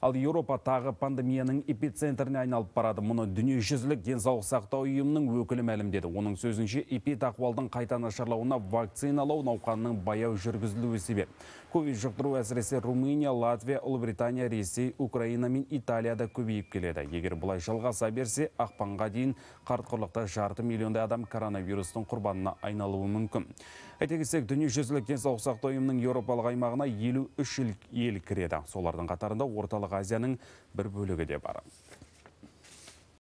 ал Еуропа тағы пандемияның эпицентріне айналып барады. Мұны дүниежүзілік денсаулық сақтау ұйымының өкілі мәлімдеді. Оның сөзінше эпид ахуалдың қайта нашарлауына вакциналау науқанының баяу жүргізілуі себеп. Ковид жұқтыру әсіресе Румыния, Латвия, Ұлыбритания, Ресей, Украина мен Италияда көбейіп келеді. Егер бұлай жалғаса берсе, ақпанға дейін құрлықта жарты миллиондай адам коронавирустың құрбанына айналуы мүмкін айта кетсек дүниежүзілік денсаулық сақтау ұйымының еуропалық аймағына елу үш ел кіреді солардың қатарында орталық азияның бір бөлігі де бар